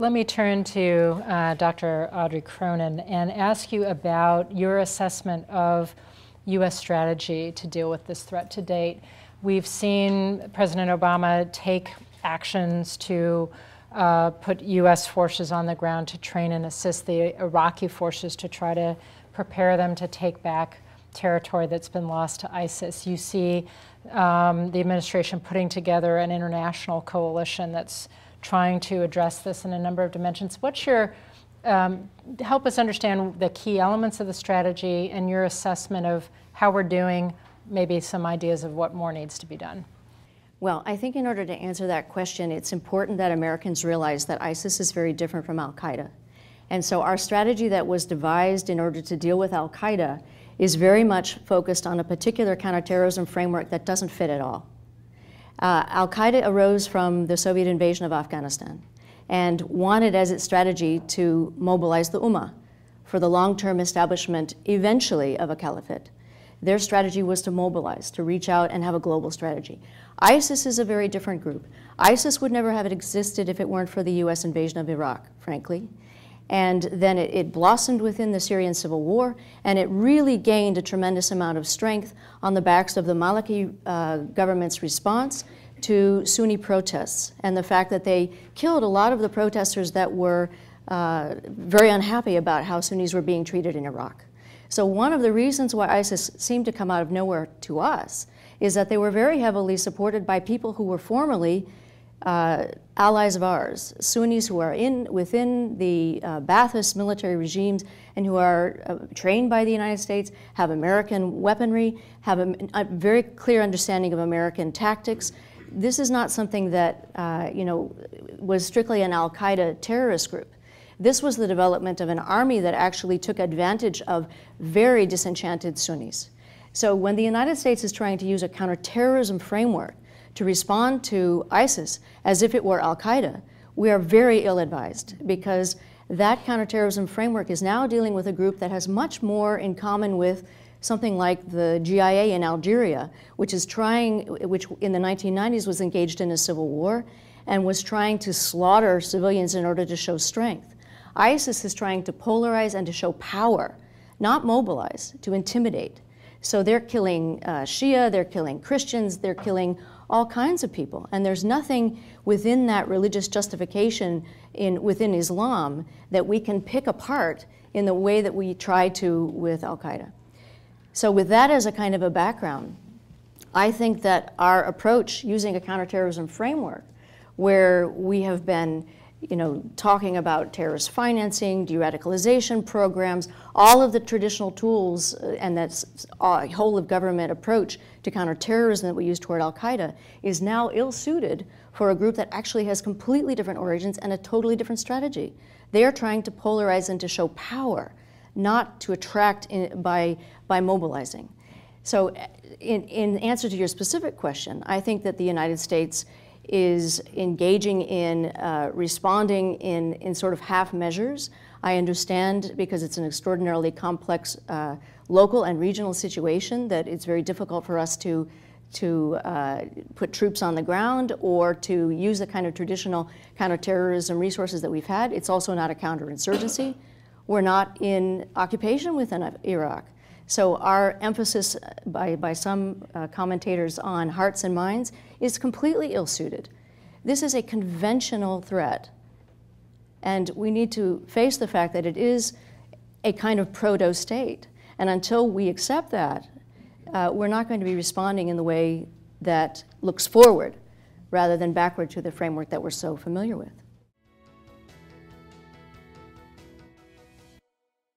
Let me turn to uh, Dr. Audrey Cronin and ask you about your assessment of U.S. strategy to deal with this threat to date. We've seen President Obama take actions to uh, put U.S. forces on the ground to train and assist the Iraqi forces to try to prepare them to take back territory that's been lost to ISIS. You see um, the administration putting together an international coalition that's trying to address this in a number of dimensions. What's your um, help us understand the key elements of the strategy and your assessment of how we're doing, maybe some ideas of what more needs to be done. Well, I think in order to answer that question, it's important that Americans realize that ISIS is very different from Al Qaeda. And so our strategy that was devised in order to deal with Al Qaeda is very much focused on a particular counterterrorism framework that doesn't fit at all. Uh, Al Qaeda arose from the Soviet invasion of Afghanistan and wanted as its strategy to mobilize the Ummah for the long term establishment, eventually, of a caliphate. Their strategy was to mobilize, to reach out and have a global strategy. ISIS is a very different group. ISIS would never have existed if it weren't for the US invasion of Iraq, frankly and then it, it, blossomed within the Syrian civil war, and it really gained a tremendous amount of strength on the backs of the Maliki uh, government's response to Sunni protests, and the fact that they killed a lot of the protesters that were uh, very unhappy about how Sunnis were being treated in Iraq. So one of the reasons why ISIS seemed to come out of nowhere to us is that they were very heavily supported by people who were formerly uh, allies of ours, Sunnis who are in within the uh, Ba'athist military regimes and who are uh, trained by the United States, have American weaponry, have a, a, very clear understanding of American tactics. This is not something that uh, you know was strictly an Al Qaeda terrorist group. This was the development of an army that actually took advantage of very disenchanted Sunnis. So when the United States is trying to use a counterterrorism framework to respond to ISIS as if it were Al Qaeda, we are very ill advised because that counterterrorism framework is now dealing with a group that has much more in common with something like the GIA in Algeria, which is trying, which in the 1990s was engaged in a civil war and was trying to slaughter civilians in order to show strength. ISIS is trying to polarize and to show power, not mobilize, to intimidate. So they're killing uh, Shia, they're killing Christians, they're killing all kinds of people. And there's nothing within that religious justification in, within Islam that we can pick apart in the way that we try to with Al Qaeda. So, with that as a kind of a background, I think that our approach using a counterterrorism framework, where we have been you know, talking about terrorist financing, de-radicalization programs, all of the traditional tools uh, and that uh, whole of government approach to counterterrorism that we use toward al-Qaeda is now ill-suited for a group that actually has completely different origins and a totally different strategy. They are trying to polarize and to show power, not to attract in, uh, by, by mobilizing. So in, in answer to your specific question, I think that the United States is engaging in uh, responding in, in sort of half measures. I understand because it's an extraordinarily complex uh, local and regional situation that it's very difficult for us to to uh, put troops on the ground or to use the kind of traditional counterterrorism resources that we've had. It's also not a counterinsurgency. We're not in occupation within Iraq. So our emphasis uh, by, by some uh, commentators on hearts and minds is completely ill-suited. This is a conventional threat. And we need to face the fact that it is a kind of proto-state. And until we accept that, uh, we're not going to be responding in the way that looks forward rather than backward to the framework that we're so familiar with.